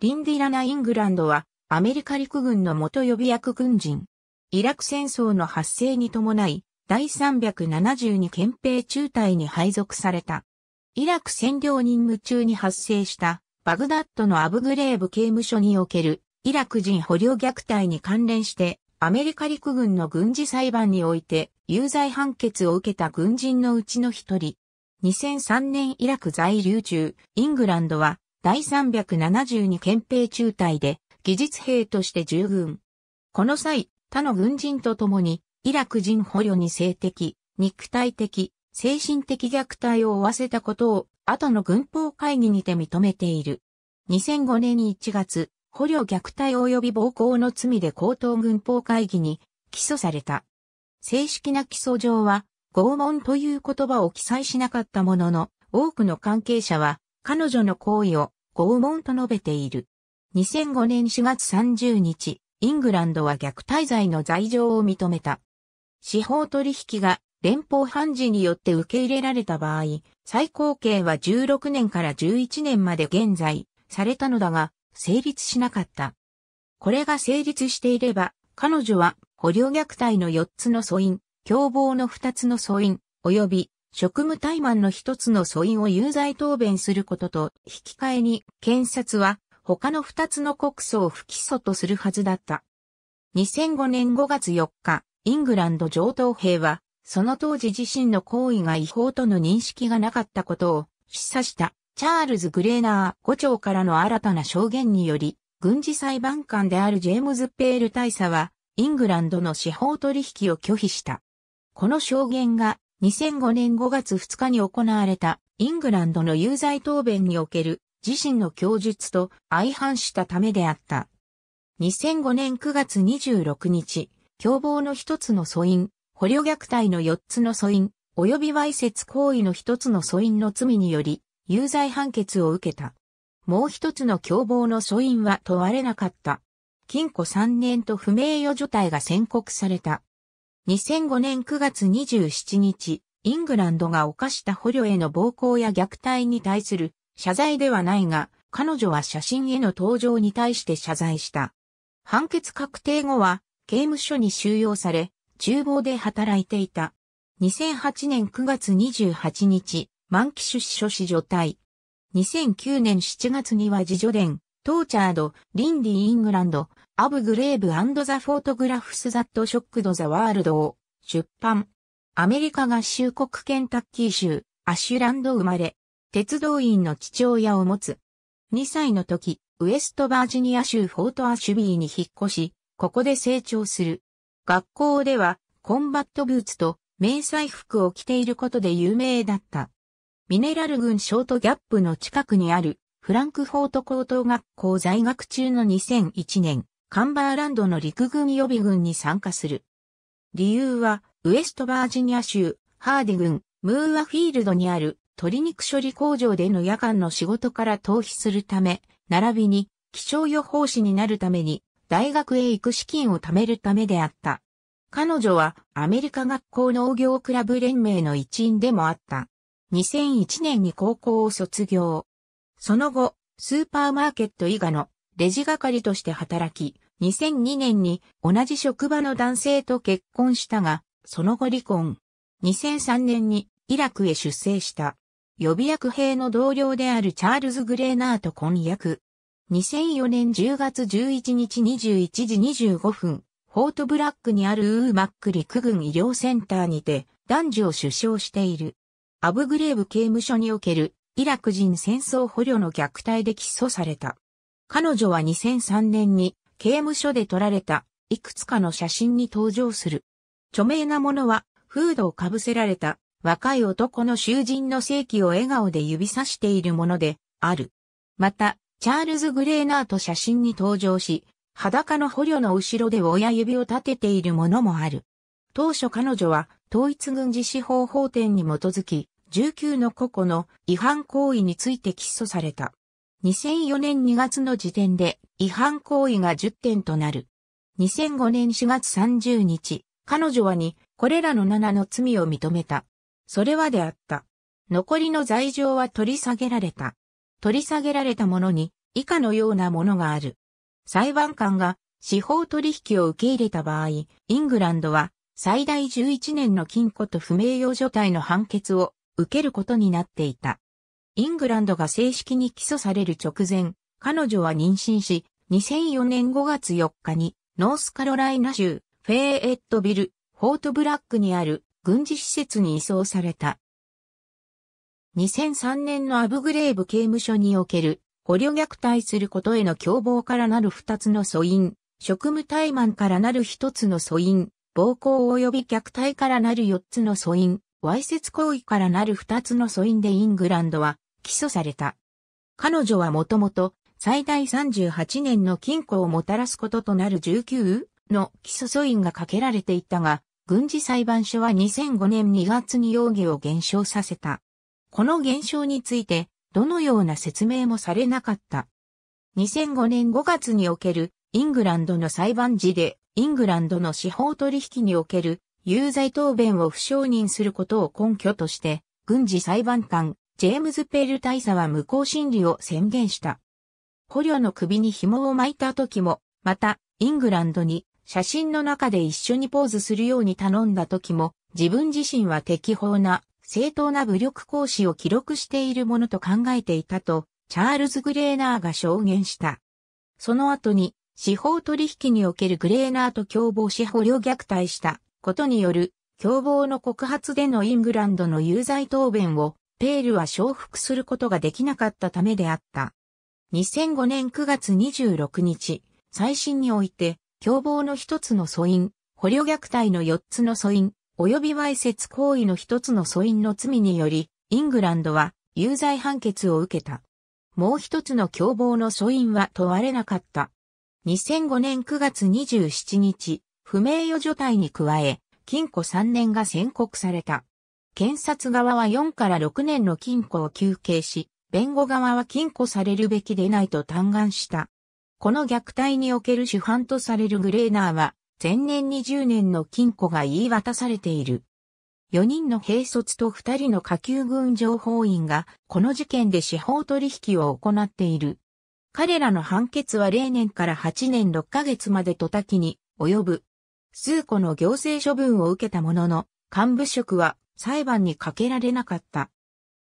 リンディラナ・イングランドは、アメリカ陸軍の元予備役軍人。イラク戦争の発生に伴い、第372憲兵中隊に配属された。イラク占領任務中に発生したバグダッドのアブグレーブ刑務所におけるイラク人捕虜虐待に関連してアメリカ陸軍の軍事裁判において有罪判決を受けた軍人のうちの一人。2003年イラク在留中、イングランドは第372憲兵中隊で技術兵として従軍。この際、他の軍人と共に、イラク人捕虜に性的、肉体的、精神的虐待を負わせたことを、後の軍法会議にて認めている。2005年1月、捕虜虐待及び暴行の罪で高等軍法会議に起訴された。正式な起訴状は、拷問という言葉を記載しなかったものの、多くの関係者は、彼女の行為を拷問と述べている。2005年4月30日、イングランドは虐待罪の罪状を認めた。司法取引が連邦判事によって受け入れられた場合、最高刑は16年から11年まで現在されたのだが、成立しなかった。これが成立していれば、彼女は捕虜虐待の4つの素因、凶暴の2つの素因、及び職務怠慢の一つの素因を有罪答弁することと引き換えに検察は他の二つの告訴を不起訴とするはずだった。2005年5月4日、イングランド上等兵は、その当時自身の行為が違法との認識がなかったことを示唆したチャールズ・グレーナー5長からの新たな証言により、軍事裁判官であるジェームズ・ペール大佐は、イングランドの司法取引を拒否した。この証言が2005年5月2日に行われたイングランドの有罪答弁における自身の供述と相反したためであった。2005年9月26日、共謀の一つの素因、捕虜虐待の四つの素因、及びわいせつ行為の一つの素因の罪により、有罪判決を受けた。もう一つの共謀の素因は問われなかった。禁錮3年と不名誉除隊が宣告された。2005年9月27日、イングランドが犯した捕虜への暴行や虐待に対する謝罪ではないが、彼女は写真への登場に対して謝罪した。判決確定後は、刑務所に収容され、厨房で働いていた。2008年9月28日、満期出所し除隊。2009年7月には自助伝、トーチャード、リンディ・イングランド、アブグレーブザ・フォートグラフス・ザット・ショックド・ザ・ワールドを出版。アメリカ合衆国ケンタッキー州、アシュランド生まれ、鉄道員の父親を持つ。2歳の時、ウエストバージニア州フォートアシュビーに引っ越し、ここで成長する。学校では、コンバットブーツと迷彩服を着ていることで有名だった。ミネラル群ショートギャップの近くにある、フランクフォート高等学校在学中の2001年、カンバーランドの陸軍予備軍に参加する。理由は、ウエストバージニア州、ハーディ軍、ムーアフィールドにある鶏肉処理工場での夜間の仕事から逃避するため、並びに気象予報士になるために大学へ行く資金を貯めるためであった。彼女はアメリカ学校農業クラブ連盟の一員でもあった。2001年に高校を卒業。その後、スーパーマーケット以外のレジ係として働き、2002年に同じ職場の男性と結婚したが、その後離婚。2003年にイラクへ出征した。予備役兵の同僚であるチャールズ・グレーナーと婚約。2004年10月11日21時25分、フォートブラックにあるウーマック陸軍医療センターにて男女を出生している。アブグレーブ刑務所におけるイラク人戦争捕虜の虐待で起訴された。彼女は2003年に刑務所で撮られたいくつかの写真に登場する。著名なものはフードをかぶせられた若い男の囚人の正規を笑顔で指さしているものである。また、チャールズ・グレーナーと写真に登場し、裸の捕虜の後ろで親指を立てているものもある。当初彼女は統一軍事司法法典に基づき、19の個々の違反行為について起訴された。2004年2月の時点で違反行為が10点となる。2005年4月30日、彼女はに、これらの7の罪を認めた。それはであった。残りの罪状は取り下げられた。取り下げられたものに、以下のようなものがある。裁判官が司法取引を受け入れた場合、イングランドは最大11年の禁錮と不名誉除隊の判決を受けることになっていた。イングランドが正式に起訴される直前、彼女は妊娠し、2004年5月4日に、ノースカロライナ州、フェーエットビル、フォートブラックにある軍事施設に移送された。2003年のアブグレーブ刑務所における捕虜虐待することへの凶暴からなる2つの素因、職務怠慢からなる1つの素因、暴行及び虐待からなる4つの素因、わいせつ行為からなる2つの素因でイングランドは起訴された。彼女はもともと最大38年の禁錮をもたらすこととなる19の起訴訴因がかけられていたが、軍事裁判所は2005年2月に容疑を減少させた。この減少について、どのような説明もされなかった。2005年5月におけるイングランドの裁判時で、イングランドの司法取引における有罪答弁を不承認することを根拠として、軍事裁判官ジェームズ・ペール大佐は無効審理を宣言した。捕虜の首に紐を巻いた時も、また、イングランドに写真の中で一緒にポーズするように頼んだ時も、自分自身は適法な、正当な武力行使を記録しているものと考えていたと、チャールズ・グレーナーが証言した。その後に、司法取引におけるグレーナーと共謀し捕虜虐待したことによる共謀の告発でのイングランドの有罪答弁をペールは承服することができなかったためであった。2005年9月26日、最新において、凶暴の一つの素因、捕虜虐待の四つの素因、及びわいせつ行為の一つの素因の罪により、イングランドは有罪判決を受けた。もう一つの凶暴の素因は問われなかった。2005年9月27日、不名誉除隊に加え、禁錮3年が宣告された。検察側は4から6年の禁錮を求刑し、弁護側は禁錮されるべきでないと嘆願した。この虐待における主犯とされるグレーナーは、前年20年の禁錮が言い渡されている。4人の兵卒と2人の下級軍情報員が、この事件で司法取引を行っている。彼らの判決は0年から8年6ヶ月までと多岐に及ぶ。数個の行政処分を受けたものの、幹部職は裁判にかけられなかった。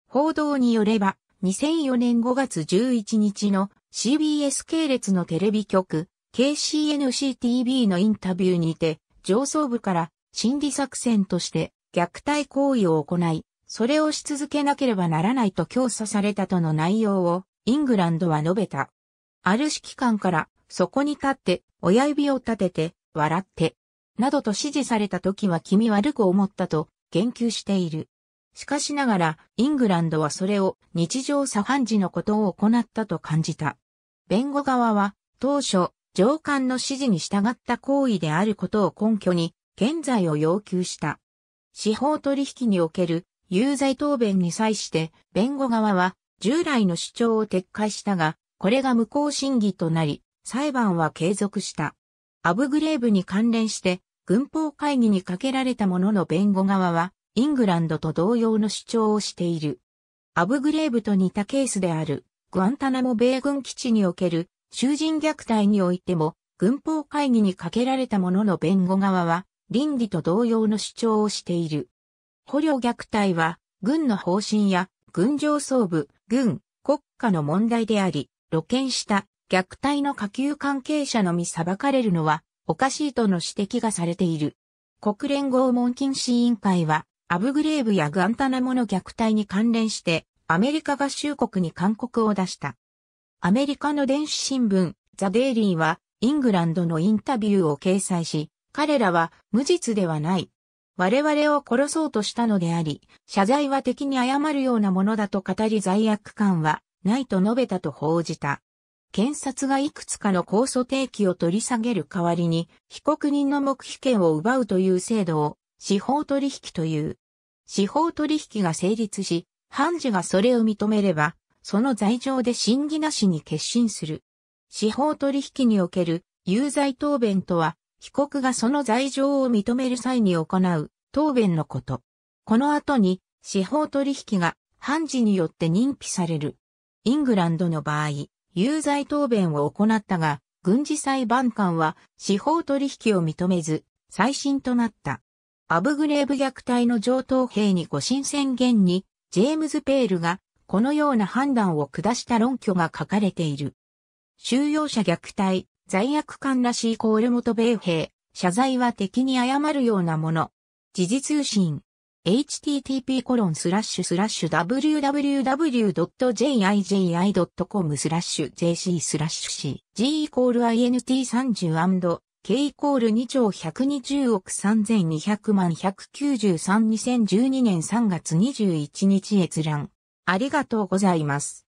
報道によれば、2004年5月11日の CBS 系列のテレビ局 KCNCTV のインタビューにて上層部から心理作戦として虐待行為を行い、それをし続けなければならないと強訴されたとの内容をイングランドは述べた。ある指揮官からそこに立って親指を立てて笑ってなどと指示された時は気味悪く思ったと言及している。しかしながら、イングランドはそれを日常茶飯事のことを行ったと感じた。弁護側は、当初、上官の指示に従った行為であることを根拠に、現在を要求した。司法取引における有罪答弁に際して、弁護側は、従来の主張を撤回したが、これが無効審議となり、裁判は継続した。アブグレーブに関連して、軍法会議にかけられたものの弁護側は、イングランドと同様の主張をしている。アブグレーブと似たケースである、グアンタナモ米軍基地における囚人虐待においても、軍法会議にかけられたものの弁護側は、倫理と同様の主張をしている。捕虜虐待は、軍の方針や、軍上層部、軍、国家の問題であり、露見した虐待の下級関係者のみ裁かれるのは、おかしいとの指摘がされている。国連拷問禁止委員会は、アブグレーブやグアンタナモの虐待に関連して、アメリカ合衆国に勧告を出した。アメリカの電子新聞、ザ・デイリーは、イングランドのインタビューを掲載し、彼らは無実ではない。我々を殺そうとしたのであり、謝罪は敵に謝るようなものだと語り罪悪感はないと述べたと報じた。検察がいくつかの控訴提起を取り下げる代わりに、被告人の黙秘権を奪うという制度を、司法取引という。司法取引が成立し、判事がそれを認めれば、その罪状で審議なしに決心する。司法取引における有罪答弁とは、被告がその罪状を認める際に行う答弁のこと。この後に司法取引が判事によって認否される。イングランドの場合、有罪答弁を行ったが、軍事裁判官は司法取引を認めず、再審となった。アブグレーブ虐待の上等兵に誤審宣言に、ジェームズ・ペールがこのような判断を下した論拠が書かれている。収容者虐待、罪悪感らしいコール元米兵、謝罪は敵に謝るようなもの。時事通信。http コロンスラッシュスラッシュ www.jiji.com スラッシュ jc スラッシュ c g イコール int30& k イコール2兆120億3200万193 2012年3月21日閲覧。ありがとうございます。